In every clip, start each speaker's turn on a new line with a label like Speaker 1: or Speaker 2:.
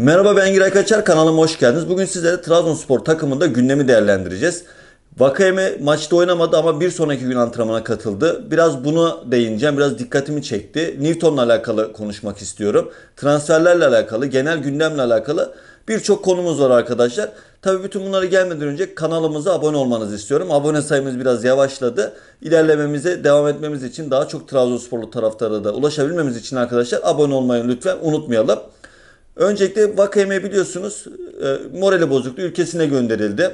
Speaker 1: Merhaba ben Giray Kaçar kanalıma hoş geldiniz. Bugün sizlere Trabzonspor takımında gündemi değerlendireceğiz. Vakayeme maçta oynamadı ama bir sonraki gün antrenmana katıldı. Biraz bunu değineceğim, biraz dikkatimi çekti. Newton'la alakalı konuşmak istiyorum. Transferlerle alakalı, genel gündemle alakalı birçok konumuz var arkadaşlar. Tabii bütün bunları gelmeden önce kanalımıza abone olmanızı istiyorum. Abone sayımız biraz yavaşladı. İlerlememize devam etmemiz için daha çok Trabzonsporlu taraftara da ulaşabilmemiz için arkadaşlar abone olmayı lütfen unutmayalım. Öncelikle Vakame biliyorsunuz e, morali bozuktu. Ülkesine gönderildi.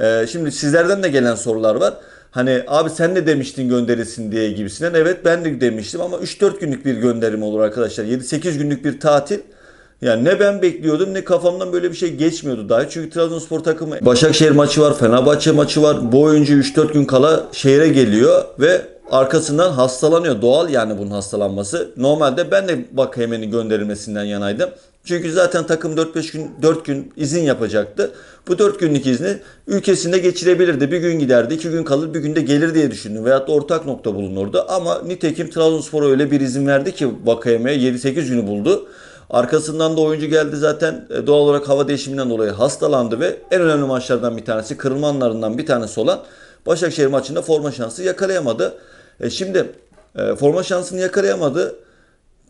Speaker 1: E, şimdi sizlerden de gelen sorular var. Hani abi sen ne demiştin gönderilsin diye gibisinden. Evet ben de demiştim ama 3-4 günlük bir gönderim olur arkadaşlar. 7-8 günlük bir tatil. Yani ne ben bekliyordum ne kafamdan böyle bir şey geçmiyordu daha. Çünkü Trabzonspor takımı Başakşehir maçı var, Fenerbahçe maçı var. Bu oyuncu 3-4 gün kala şehre geliyor ve arkasından hastalanıyor. Doğal yani bunun hastalanması. Normalde ben de Bakayemen'in gönderilmesinden yanaydım. Çünkü zaten takım 4-5 gün 4 gün izin yapacaktı. Bu 4 günlük izni ülkesinde geçirebilirdi. Bir gün giderdi, iki gün kalır, bir günde gelir diye düşündüm. Veyahut da ortak nokta bulunurdu. Ama nitekim Trabzonspor'a öyle bir izin verdi ki Vakayeme'ye 7-8 günü buldu. Arkasından da oyuncu geldi zaten e, doğal olarak hava değişiminden dolayı hastalandı ve en önemli maçlardan bir tanesi kırılma anlarından bir tanesi olan Başakşehir maçında forma şansı yakalayamadı. E şimdi e, forma şansını yakalayamadı.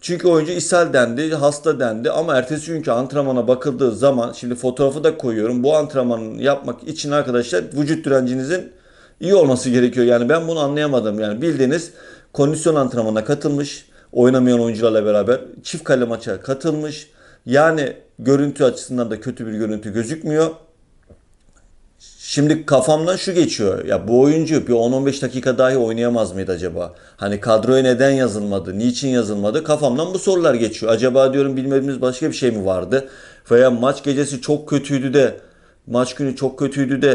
Speaker 1: Çünkü oyuncu ishal dendi, hasta dendi ama ertesi günkü antrenmana bakıldığı zaman şimdi fotoğrafı da koyuyorum. Bu antrenmanı yapmak için arkadaşlar vücut direncinizin iyi olması gerekiyor. Yani ben bunu anlayamadım. Yani bildiğiniz kondisyon antrenmanına katılmış. Oynamayan oyuncularla beraber çift kale maça katılmış. Yani görüntü açısından da kötü bir görüntü gözükmüyor. Şimdi kafamdan şu geçiyor. Ya bu oyuncu bir 10-15 dakika dahi oynayamaz mıydı acaba? Hani kadroya neden yazılmadı? Niçin yazılmadı? Kafamdan bu sorular geçiyor. Acaba diyorum bilmediğimiz başka bir şey mi vardı? Veya maç gecesi çok kötüydü de maç günü çok kötüydü de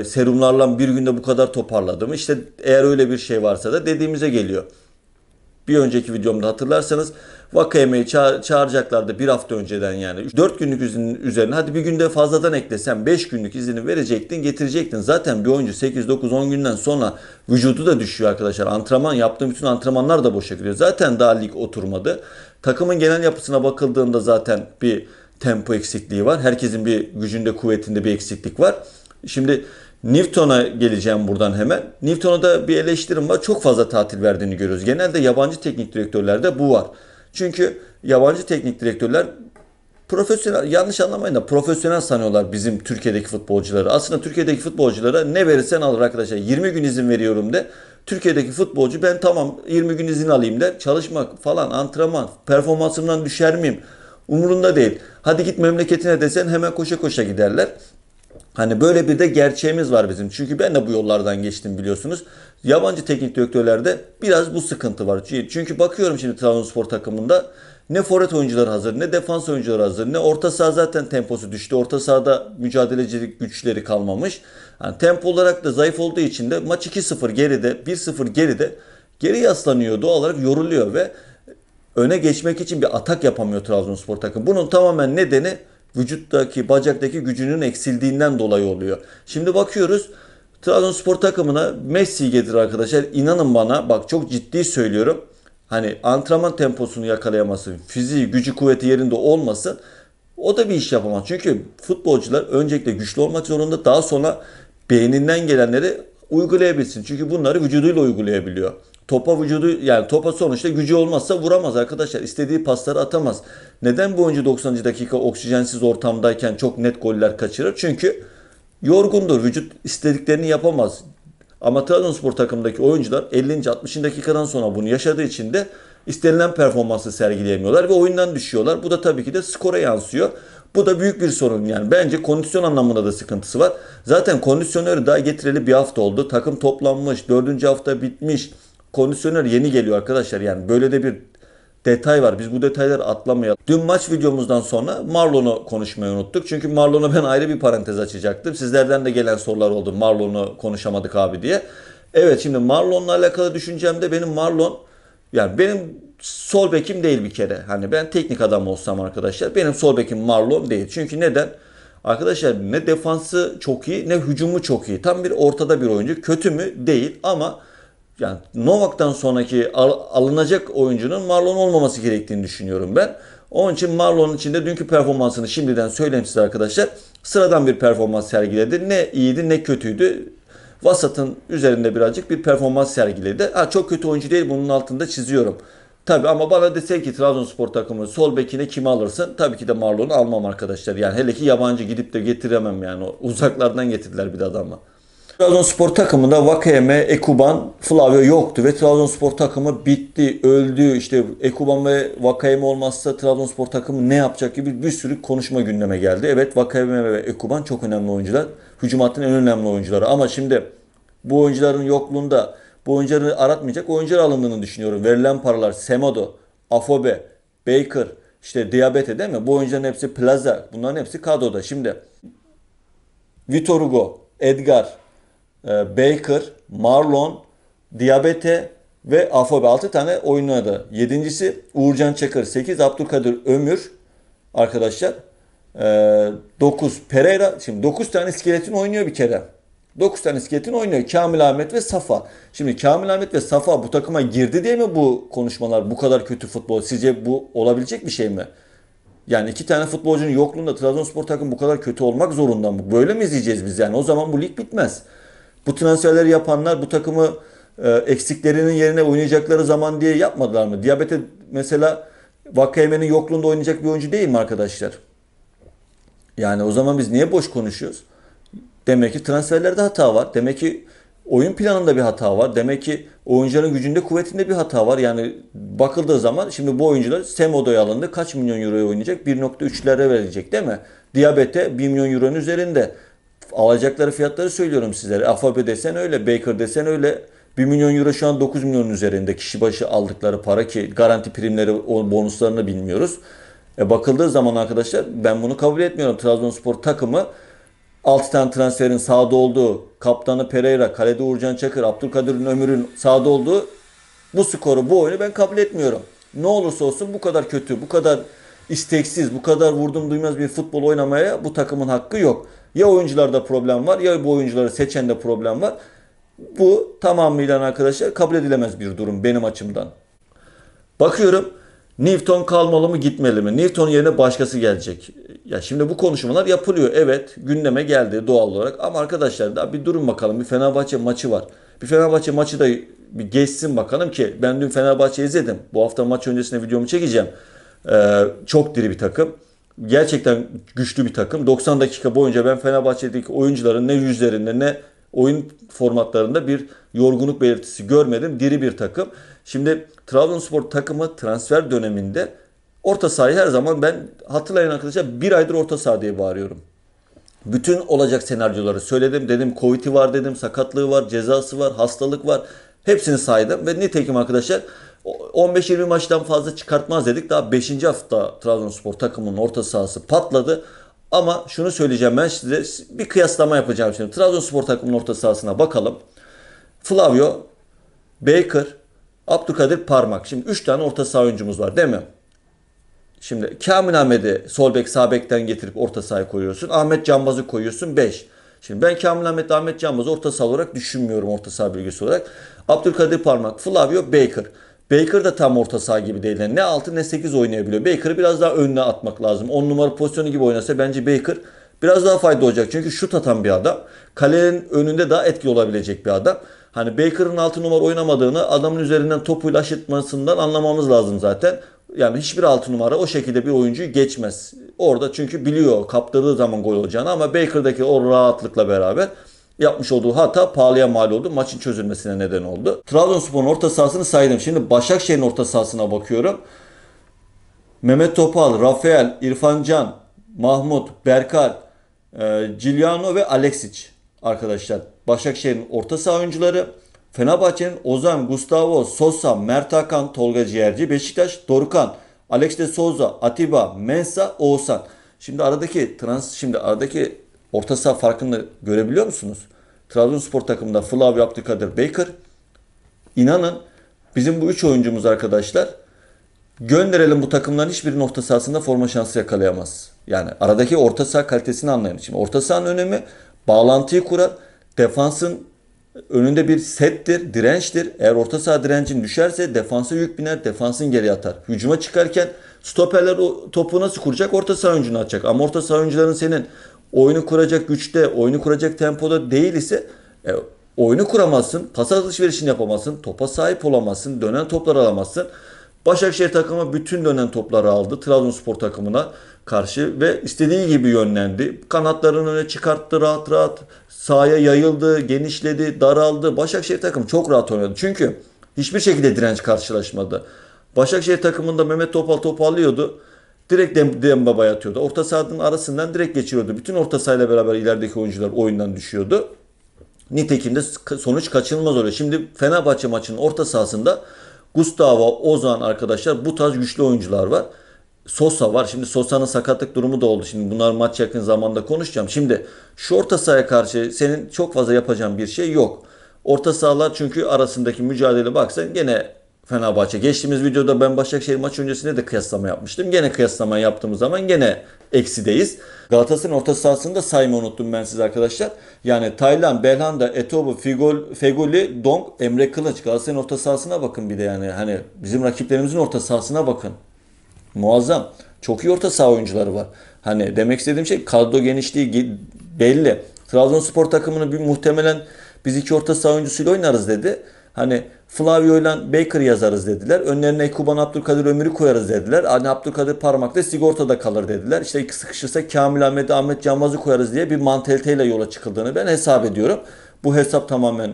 Speaker 1: e, serumlarla bir günde bu kadar toparladım. İşte eğer öyle bir şey varsa da dediğimize geliyor. Bir önceki videomda hatırlarsanız Vakayeme'yi çağır, çağıracaklardı bir hafta önceden yani. 4 günlük izinin üzerine hadi bir günde fazladan eklesen 5 günlük izini verecektin getirecektin. Zaten bir oyuncu 8-9-10 günden sonra vücudu da düşüyor arkadaşlar. Antrenman yaptığım bütün antrenmanlar da boşa gidiyor. Zaten daha lig oturmadı. Takımın genel yapısına bakıldığında zaten bir tempo eksikliği var. Herkesin bir gücünde kuvvetinde bir eksiklik var. Şimdi Newton'a geleceğim buradan hemen. Newton'a da bir eleştirim var. Çok fazla tatil verdiğini görüyoruz. Genelde yabancı teknik direktörlerde bu var. Çünkü yabancı teknik direktörler profesyonel yanlış anlamayın da profesyonel sanıyorlar bizim Türkiye'deki futbolcuları. Aslında Türkiye'deki futbolculara ne verirsen alır arkadaşlar. 20 gün izin veriyorum de. Türkiye'deki futbolcu ben tamam 20 gün izin alayım der. Çalışmak falan antrenman performansımdan düşer miyim? Umurunda değil. Hadi git memleketine desen hemen koşa koşa giderler. Hani böyle bir de gerçeğimiz var bizim. Çünkü ben de bu yollardan geçtim biliyorsunuz. Yabancı teknik direktörlerde biraz bu sıkıntı var. Çünkü bakıyorum şimdi Trabzonspor takımında ne forvet oyuncuları hazır, ne defans oyuncuları hazır, ne orta saha zaten temposu düştü. Orta sahada mücadelecilik güçleri kalmamış. Yani tempo olarak da zayıf olduğu için de maç 2-0 geride, 1-0 geride geri yaslanıyor doğal olarak yoruluyor ve öne geçmek için bir atak yapamıyor Trabzonspor takım. Bunun tamamen nedeni vücuttaki, bacaktaki gücünün eksildiğinden dolayı oluyor. Şimdi bakıyoruz Trabzonspor takımına Messi gelir arkadaşlar. İnanın bana bak çok ciddi söylüyorum. Hani antrenman temposunu yakalayamasın, fiziği, gücü, kuvveti yerinde olmasın. O da bir iş yapamaz. Çünkü futbolcular öncelikle güçlü olmak zorunda. Daha sonra beyninden gelenleri uygulayabilsin. Çünkü bunları vücuduyla uygulayabiliyor. Topa vücudu yani topa sonuçta gücü olmazsa vuramaz arkadaşlar. İstediği pasları atamaz. Neden bu oyuncu 90. dakika oksijensiz ortamdayken çok net goller kaçırır? Çünkü yorgundur. Vücut istediklerini yapamaz. Ama Trabzonspor takımındaki oyuncular 50. 60. dakikadan sonra bunu yaşadığı için de istenilen performansı sergileyemiyorlar ve oyundan düşüyorlar. Bu da tabii ki de skora yansıyor. Bu da büyük bir sorun yani. Bence kondisyon anlamında da sıkıntısı var. Zaten kondisyonörü daha getireli bir hafta oldu. Takım toplanmış, dördüncü hafta bitmiş kondisyoner yeni geliyor arkadaşlar. Yani böyle de bir detay var. Biz bu detayları atlamayalım. Dün maç videomuzdan sonra Marlon'u konuşmayı unuttuk. Çünkü Marlon'u ben ayrı bir parantez açacaktım. Sizlerden de gelen sorular oldu. Marlon'u konuşamadık abi diye. Evet şimdi Marlon'la alakalı düşüncemde benim Marlon yani benim sol bekim değil bir kere. Hani ben teknik adam olsam arkadaşlar benim sol bekim Marlon değil. Çünkü neden? Arkadaşlar ne defansı çok iyi ne hücumu çok iyi. Tam bir ortada bir oyuncu. Kötü mü? Değil ama yani Novak'tan sonraki al, alınacak oyuncunun Marlon olmaması gerektiğini düşünüyorum ben. Onun için Marlon'un içinde dünkü performansını şimdiden söyleyeyim size arkadaşlar. Sıradan bir performans sergiledi. Ne iyiydi ne kötüydü. Vasat'ın üzerinde birazcık bir performans sergiledi. Ha, çok kötü oyuncu değil bunun altında çiziyorum. Tabi ama bana desen ki Trabzonspor takımı sol bekine kimi alırsın? Tabii ki de Marlon'u almam arkadaşlar. Yani hele ki yabancı gidip de getiremem yani. Uzaklardan getirdiler bir de adamı. Trabzonspor takımında Vakeme, Ekuban, Flavio yoktu ve Trabzonspor takımı bitti, öldü. İşte Ekuban ve Vakeme olmazsa Trabzonspor takımı ne yapacak gibi bir sürü konuşma gündeme geldi. Evet Vakeme ve Ekuban çok önemli oyuncular. Hücum en önemli oyuncuları ama şimdi bu oyuncuların yokluğunda bu oyuncuları aratmayacak oyuncular alındığını düşünüyorum. Verilen paralar Semedo, Afobe, Baker, işte Diabete değil mi? Bu oyuncuların hepsi Plaza. Bunların hepsi kadroda. Şimdi Vitor Hugo, Edgar, ee, Baker, Marlon, Diabete ve Afobe 6 tane oynadı. Yedincisi Uğurcan Çakır 8, Abdülkadir Ömür arkadaşlar 9 ee, Pereira. Şimdi 9 tane iskeletin oynuyor bir kere. 9 tane iskeletin oynuyor. Kamil Ahmet ve Safa. Şimdi Kamil Ahmet ve Safa bu takıma girdi diye mi bu konuşmalar bu kadar kötü futbol? Sizce bu olabilecek bir şey mi? Yani iki tane futbolcunun yokluğunda Trabzonspor takım bu kadar kötü olmak zorunda mı? Böyle mi izleyeceğiz biz yani? O zaman bu lig bitmez. Bu transferleri yapanlar bu takımı e, eksiklerinin yerine oynayacakları zaman diye yapmadılar mı? Diyabete mesela Vakayeme'nin yokluğunda oynayacak bir oyuncu değil mi arkadaşlar? Yani o zaman biz niye boş konuşuyoruz? Demek ki transferlerde hata var. Demek ki oyun planında bir hata var. Demek ki oyuncuların gücünde kuvvetinde bir hata var. Yani bakıldığı zaman şimdi bu oyuncular Semodo'ya alındı. Kaç milyon euroya oynayacak? 1.3'lere verecek değil mi? Diyabete 1 milyon euronun üzerinde alacakları fiyatları söylüyorum sizlere. Afabe desen öyle, Baker desen öyle. 1 milyon euro şu an 9 milyonun üzerinde kişi başı aldıkları para ki garanti primleri, bonuslarını bilmiyoruz. E bakıldığı zaman arkadaşlar ben bunu kabul etmiyorum. Trabzonspor takımı 6 tane transferin sağda olduğu, kaptanı Pereira, kalede Uğurcan Çakır, Abdülkadir'in ömürün sağda olduğu bu skoru, bu oyunu ben kabul etmiyorum. Ne olursa olsun bu kadar kötü, bu kadar isteksiz, bu kadar vurdum duymaz bir futbol oynamaya bu takımın hakkı yok. Ya oyuncularda problem var ya bu oyuncuları seçen de problem var. Bu tamamıyla arkadaşlar kabul edilemez bir durum benim açımdan. Bakıyorum Newton kalmalı mı gitmeli mi? Newton yerine başkası gelecek. Ya şimdi bu konuşmalar yapılıyor. Evet gündeme geldi doğal olarak. Ama arkadaşlar daha bir durun bakalım. Bir Fenerbahçe maçı var. Bir Fenerbahçe maçı da bir geçsin bakalım ki ben dün Fenerbahçe izledim. Bu hafta maç öncesinde videomu çekeceğim. Ee, çok diri bir takım gerçekten güçlü bir takım. 90 dakika boyunca ben Fenerbahçe'deki oyuncuların ne yüzlerinde ne oyun formatlarında bir yorgunluk belirtisi görmedim. Diri bir takım. Şimdi Trabzonspor takımı transfer döneminde orta sahayı her zaman ben hatırlayın arkadaşlar bir aydır orta saha diye bağırıyorum. Bütün olacak senaryoları söyledim. Dedim Covid'i var dedim, sakatlığı var, cezası var, hastalık var. Hepsini saydım ve nitekim arkadaşlar 15-20 maçtan fazla çıkartmaz dedik. Daha 5. hafta Trabzonspor takımının orta sahası patladı. Ama şunu söyleyeceğim ben size bir kıyaslama yapacağım şimdi. Trabzonspor takımının orta sahasına bakalım. Flavio, Baker, Abdülkadir Parmak. Şimdi 3 tane orta saha oyuncumuz var değil mi? Şimdi Kamil Ahmet'i sol bek sağ bekten getirip orta sahaya koyuyorsun. Ahmet Cambaz'ı koyuyorsun 5. Şimdi ben Kamil Ahmet Ahmet Cambaz'ı orta saha olarak düşünmüyorum orta saha bilgisi olarak. Abdülkadir Parmak, Flavio, Baker. Baker da tam orta saha gibi değil. Yani ne 6 ne 8 oynayabiliyor. Baker'ı biraz daha önüne atmak lazım. 10 numara pozisyonu gibi oynasa bence Baker biraz daha fayda olacak. Çünkü şut atan bir adam. Kalenin önünde daha etki olabilecek bir adam. Hani Baker'ın 6 numara oynamadığını adamın üzerinden topuyla aşıtmasından anlamamız lazım zaten. Yani hiçbir 6 numara o şekilde bir oyuncuyu geçmez. Orada çünkü biliyor kaptırdığı zaman gol olacağını ama Baker'daki o rahatlıkla beraber yapmış olduğu hata pahalıya mal oldu. Maçın çözülmesine neden oldu. Trabzonspor'un orta sahasını saydım. Şimdi Başakşehir'in orta sahasına bakıyorum. Mehmet Topal, Rafael, İrfan Can, Mahmut, Berkar, e, Giuliano ve Alexic arkadaşlar. Başakşehir'in orta saha oyuncuları. Fenerbahçe'nin Ozan, Gustavo, Sosa, Mert Hakan, Tolga Ciğerci, Beşiktaş, Dorukan, Alex de Souza, Atiba, Mensa, Oğuzhan. Şimdi aradaki trans şimdi aradaki orta saha farkını görebiliyor musunuz? Trabzonspor takımında Flavio Abdülkadir Baker. İnanın bizim bu üç oyuncumuz arkadaşlar gönderelim bu takımların hiçbirinin orta sahasında forma şansı yakalayamaz. Yani aradaki orta saha kalitesini anlayın. Şimdi orta sahanın önemi bağlantıyı kurar. Defansın önünde bir settir, dirençtir. Eğer orta saha direncin düşerse defansa yük biner, defansın geri atar. Hücuma çıkarken stoperler o topu nasıl kuracak? Orta saha oyuncunu atacak. Ama orta saha oyuncuların senin oyunu kuracak güçte, oyunu kuracak tempoda değil ise e, oyunu kuramazsın, pas alışverişini yapamazsın, topa sahip olamazsın, dönen topları alamazsın. Başakşehir takımı bütün dönen topları aldı Trabzonspor takımına karşı ve istediği gibi yönlendi. Kanatlarını öne çıkarttı rahat rahat. Sahaya yayıldı, genişledi, daraldı. Başakşehir takımı çok rahat oynadı. Çünkü hiçbir şekilde direnç karşılaşmadı. Başakşehir takımında Mehmet Topal topu alıyordu. Direkt Dem Dembaba'ya atıyordu. Orta sahanın arasından direkt geçiriyordu. Bütün orta sahayla beraber ilerideki oyuncular oyundan düşüyordu. Nitekim de sonuç kaçınılmaz oluyor. Şimdi Fenerbahçe maçının orta sahasında Gustavo, Ozan arkadaşlar bu tarz güçlü oyuncular var. Sosa var. Şimdi Sosa'nın sakatlık durumu da oldu. Şimdi bunlar maç yakın zamanda konuşacağım. Şimdi şu orta sahaya karşı senin çok fazla yapacağın bir şey yok. Orta sahalar çünkü arasındaki mücadele baksan gene Fenerbahçe. Geçtiğimiz videoda ben Başakşehir maç öncesinde de kıyaslama yapmıştım. Gene kıyaslama yaptığımız zaman gene eksideyiz. Galatasaray'ın orta sahasını da saymayı unuttum ben size arkadaşlar. Yani Taylan, Belhanda, Etobu, Figol, Fegoli, Dong, Emre Kılıç. Galatasaray'ın orta sahasına bakın bir de yani. Hani bizim rakiplerimizin orta sahasına bakın. Muazzam. Çok iyi orta saha oyuncuları var. Hani demek istediğim şey kadro genişliği belli. Trabzonspor takımını bir muhtemelen biz iki orta saha oyuncusuyla oynarız dedi. Hani Flavio ile Baker yazarız dediler. Önlerine Kuban Abdülkadir Ömür'ü koyarız dediler. Hani Abdülkadir parmakta sigortada kalır dediler. İşte sıkışırsa Kamil Ahmet Ahmet Canmaz'ı koyarız diye bir mantaliteyle yola çıkıldığını ben hesap ediyorum. Bu hesap tamamen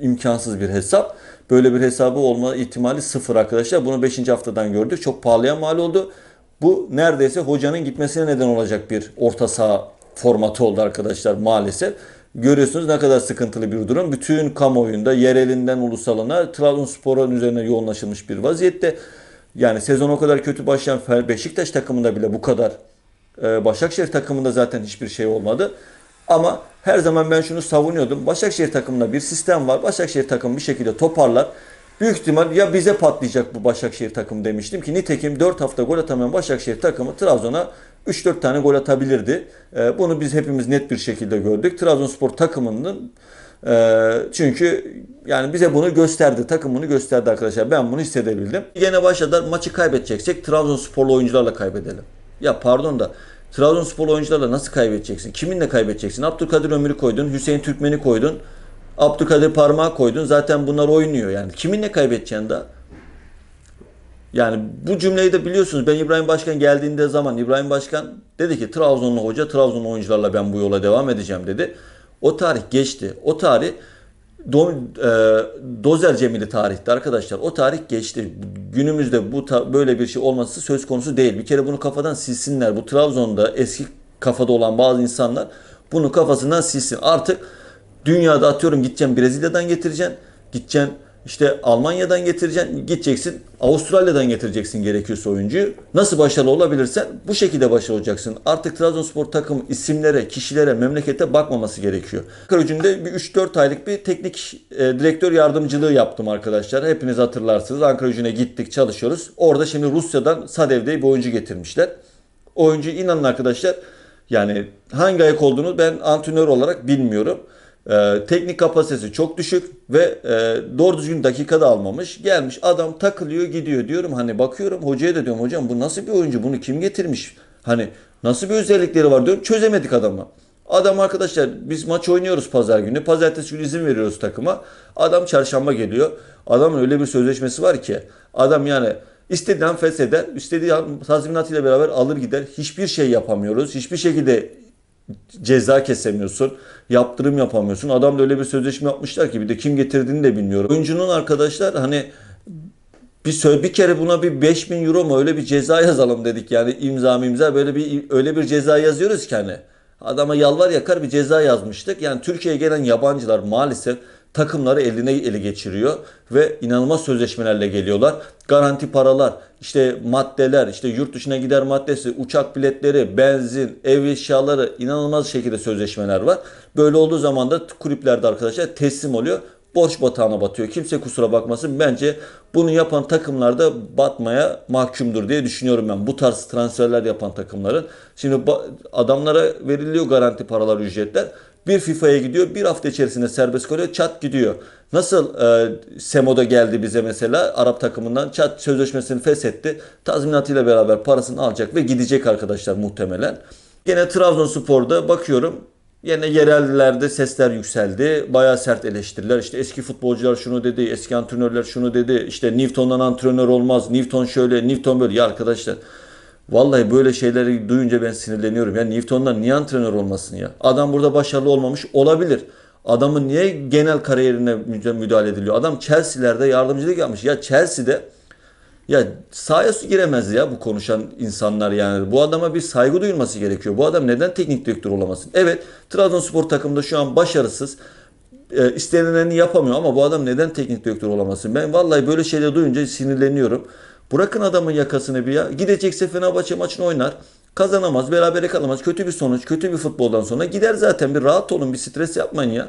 Speaker 1: imkansız bir hesap. Böyle bir hesabı olma ihtimali sıfır arkadaşlar. Bunu 5. haftadan gördük. Çok pahalıya mal oldu. Bu neredeyse hocanın gitmesine neden olacak bir orta saha formatı oldu arkadaşlar maalesef. Görüyorsunuz ne kadar sıkıntılı bir durum. Bütün kamuoyunda yerelinden ulusalına Trabzonspor'un üzerine yoğunlaşılmış bir vaziyette. Yani sezon o kadar kötü başlayan Beşiktaş takımında bile bu kadar. E, Başakşehir takımında zaten hiçbir şey olmadı. Ama her zaman ben şunu savunuyordum. Başakşehir takımında bir sistem var. Başakşehir takımı bir şekilde toparlar. Büyük ihtimal ya bize patlayacak bu Başakşehir takımı demiştim ki nitekim 4 hafta gol atamayan Başakşehir takımı Trabzon'a 3-4 tane gol atabilirdi. Ee, bunu biz hepimiz net bir şekilde gördük. Trabzonspor takımının e, çünkü yani bize bunu gösterdi. takımını gösterdi arkadaşlar. Ben bunu hissedebildim. Yine başladılar maçı kaybedeceksek Trabzonsporlu oyuncularla kaybedelim. Ya pardon da Trabzonspor oyuncularla nasıl kaybedeceksin? Kiminle kaybedeceksin? Abdülkadir Ömür'ü koydun, Hüseyin Türkmen'i koydun, Abdülkadir Parmağı koydun. Zaten bunlar oynuyor yani. Kiminle kaybedeceksin daha? Yani bu cümleyi de biliyorsunuz ben İbrahim Başkan geldiğinde zaman İbrahim Başkan dedi ki Trabzonlu hoca Trabzonlu oyuncularla ben bu yola devam edeceğim dedi. O tarih geçti. O tarih Do, e, Dozer Cemili tarihti arkadaşlar. O tarih geçti. Günümüzde bu böyle bir şey olması söz konusu değil. Bir kere bunu kafadan silsinler. Bu Trabzon'da eski kafada olan bazı insanlar bunu kafasından silsin. Artık dünyada atıyorum gideceğim Brezilya'dan getireceğim. Gideceğim işte Almanya'dan getireceksin, gideceksin, Avustralya'dan getireceksin gerekiyorsa oyuncuyu. Nasıl başarılı olabilirsen bu şekilde başarılı olacaksın. Artık Trabzonspor takım isimlere, kişilere, memlekete bakmaması gerekiyor. Karagümrük'te bir 3-4 aylık bir teknik e, direktör yardımcılığı yaptım arkadaşlar. Hepiniz hatırlarsınız. Ankara Gücü'ne gittik, çalışıyoruz. Orada şimdi Rusya'dan Sadev'de bir oyuncu getirmişler. Oyuncu inanın arkadaşlar yani hangi ayak olduğunu ben antrenör olarak bilmiyorum. E, teknik kapasitesi çok düşük ve e, doğru düzgün dakikada almamış. Gelmiş adam takılıyor gidiyor diyorum hani bakıyorum hocaya da diyorum hocam bu nasıl bir oyuncu bunu kim getirmiş? Hani nasıl bir özellikleri var diyorum çözemedik adamı. Adam arkadaşlar biz maç oynuyoruz pazar günü. Pazartesi günü izin veriyoruz takıma. Adam çarşamba geliyor. Adamın öyle bir sözleşmesi var ki. Adam yani istediği an fesheder, istediği an tazminatıyla beraber alır gider. Hiçbir şey yapamıyoruz. Hiçbir şekilde ceza kesemiyorsun. Yaptırım yapamıyorsun. Adamla öyle bir sözleşme yapmışlar ki bir de kim getirdiğini de bilmiyorum. Oyuncunun arkadaşlar hani bir söyle bir kere buna bir 5000 euro mu öyle bir ceza yazalım dedik yani imza imza böyle bir öyle bir ceza yazıyoruz ki hani adama yalvar yakar bir ceza yazmıştık. Yani Türkiye'ye gelen yabancılar maalesef takımları eline ele geçiriyor ve inanılmaz sözleşmelerle geliyorlar. Garanti paralar, işte maddeler, işte yurt dışına gider maddesi, uçak biletleri, benzin, ev eşyaları inanılmaz şekilde sözleşmeler var. Böyle olduğu zaman da kulüplerde arkadaşlar teslim oluyor. Borç batağına batıyor. Kimse kusura bakmasın. Bence bunu yapan takımlarda batmaya mahkumdur diye düşünüyorum ben. Bu tarz transferler yapan takımların. Şimdi adamlara veriliyor garanti paralar, ücretler. Bir FIFA'ya gidiyor. Bir hafta içerisinde serbest kalıyor. Çat gidiyor. Nasıl e, Semo'da geldi bize mesela Arap takımından. Çat sözleşmesini feshetti. Tazminatıyla beraber parasını alacak ve gidecek arkadaşlar muhtemelen. Yine Trabzonspor'da bakıyorum Yine yerellerde sesler yükseldi. Bayağı sert eleştiriler. İşte eski futbolcular şunu dedi, eski antrenörler şunu dedi. İşte Newton'dan antrenör olmaz. Newton şöyle, Newton böyle. Ya arkadaşlar Vallahi böyle şeyleri duyunca ben sinirleniyorum. Ya Newton'dan niye antrenör olmasın ya? Adam burada başarılı olmamış olabilir. Adamın niye genel kariyerine müdahale ediliyor? Adam Chelsea'lerde yardımcılık yapmış. Ya Chelsea'de ya sahaya su giremez ya bu konuşan insanlar yani. Bu adama bir saygı duyulması gerekiyor. Bu adam neden teknik direktör olamasın? Evet Trabzonspor takımda şu an başarısız. E, ee, istenilenini yapamıyor ama bu adam neden teknik direktör olamasın? Ben vallahi böyle şeyleri duyunca sinirleniyorum. Bırakın adamın yakasını bir ya. Gidecekse Fenerbahçe maçını oynar. Kazanamaz, berabere kalamaz. Kötü bir sonuç, kötü bir futboldan sonra gider zaten. Bir rahat olun, bir stres yapmayın ya.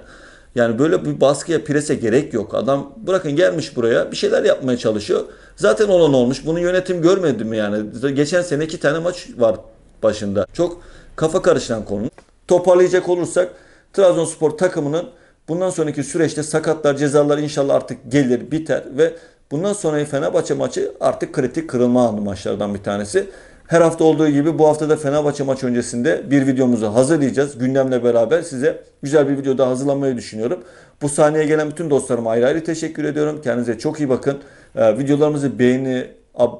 Speaker 1: Yani böyle bir baskıya, prese gerek yok. Adam bırakın gelmiş buraya bir şeyler yapmaya çalışıyor. Zaten olan olmuş. Bunu yönetim görmedi mi yani? Geçen sene iki tane maç var başında. Çok kafa karışan konu. Toparlayacak olursak Trabzonspor takımının bundan sonraki süreçte sakatlar, cezalar inşallah artık gelir, biter ve Bundan sonraki Fenerbahçe maçı artık kritik kırılma anı maçlardan bir tanesi. Her hafta olduğu gibi bu hafta da Fenerbahçe maçı öncesinde bir videomuzu hazırlayacağız. Gündemle beraber size güzel bir video daha hazırlamayı düşünüyorum. Bu sahneye gelen bütün dostlarıma ayrı ayrı teşekkür ediyorum. Kendinize çok iyi bakın. Ee, videolarımızı beğeni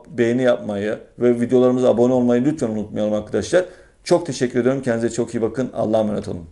Speaker 1: beğeni yapmayı ve videolarımıza abone olmayı lütfen unutmayalım arkadaşlar. Çok teşekkür ediyorum. Kendinize çok iyi bakın. Allah'a emanet olun.